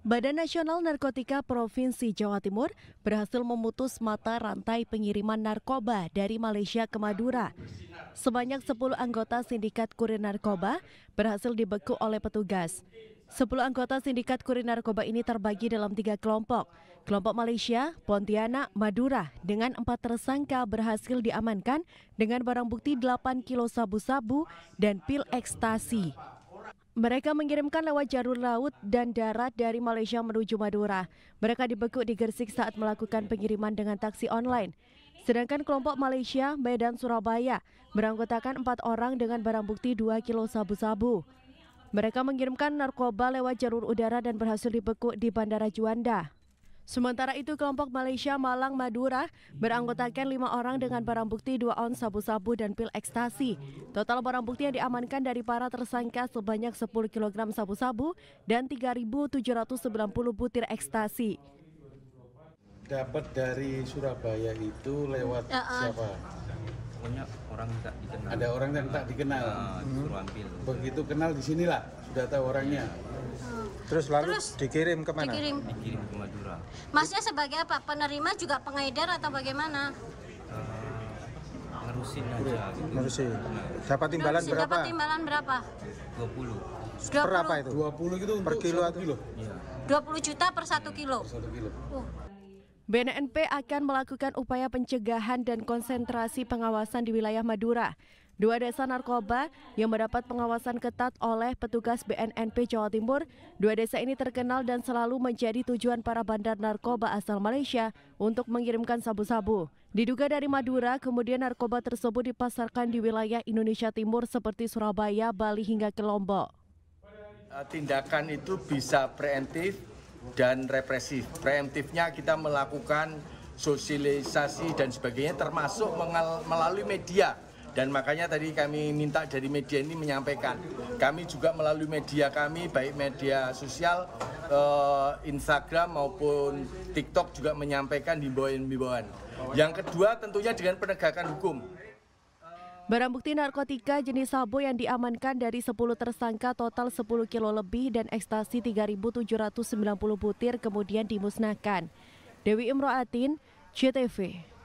Badan Nasional Narkotika Provinsi Jawa Timur berhasil memutus mata rantai pengiriman narkoba dari Malaysia ke Madura. Sebanyak 10 anggota sindikat kurir narkoba berhasil dibeku oleh petugas. 10 anggota sindikat kurir narkoba ini terbagi dalam tiga kelompok. Kelompok Malaysia, Pontianak, Madura dengan empat tersangka berhasil diamankan dengan barang bukti 8 kilo sabu-sabu dan pil ekstasi. Mereka mengirimkan lewat jalur laut dan darat dari Malaysia menuju Madura. Mereka dibekuk di Gersik saat melakukan pengiriman dengan taksi online. Sedangkan kelompok Malaysia, Medan, Surabaya beranggotakan empat orang dengan barang bukti 2 kilo sabu-sabu. Mereka mengirimkan narkoba lewat jalur udara dan berhasil dibekuk di Bandara Juanda. Sementara itu kelompok Malaysia Malang Madura beranggotakan lima orang dengan barang bukti dua on sabu-sabu dan pil ekstasi. Total barang bukti yang diamankan dari para tersangka sebanyak 10 kg sabu-sabu dan 3.790 butir ekstasi. Dapat dari Surabaya itu lewat uh, uh. siapa? Pokoknya orang tak dikenal. Ada orang yang tak dikenal. Uh, hmm. Begitu kenal di sinilah sudah tahu orangnya. Terus lalu Terus dikirim ke mana? Dikirim. Dikirim ke Madura. Masnya sebagai apa? Penerima juga pengedar atau bagaimana? Eh, ngerusin aja. Iya, gitu. Ngerusin. Nah, dapat timbalan ngerusin, berapa? Dapat timbalan berapa? 20. 20. Per apa itu? 20 itu per kilo atau kilo? Iya. 20 juta per 1 iya, kilo. Per 1 kilo. Uh. BNNP akan melakukan upaya pencegahan dan konsentrasi pengawasan di wilayah Madura. Dua desa narkoba yang mendapat pengawasan ketat oleh petugas BNNP Jawa Timur, dua desa ini terkenal dan selalu menjadi tujuan para bandar narkoba asal Malaysia untuk mengirimkan sabu-sabu. Diduga dari Madura, kemudian narkoba tersebut dipasarkan di wilayah Indonesia Timur seperti Surabaya, Bali hingga ke Lombok. Eh, tindakan itu bisa preemptif dan represif. Preemptifnya kita melakukan sosialisasi dan sebagainya termasuk melalui media dan makanya tadi kami minta dari media ini menyampaikan kami juga melalui media kami baik media sosial eh, Instagram maupun TikTok juga menyampaikan himbauan-himbauan yang kedua tentunya dengan penegakan hukum Barang bukti narkotika jenis sabu yang diamankan dari 10 tersangka total 10 kilo lebih dan ekstasi 3.790 butir kemudian dimusnahkan. Dewi Imroatin, CTV.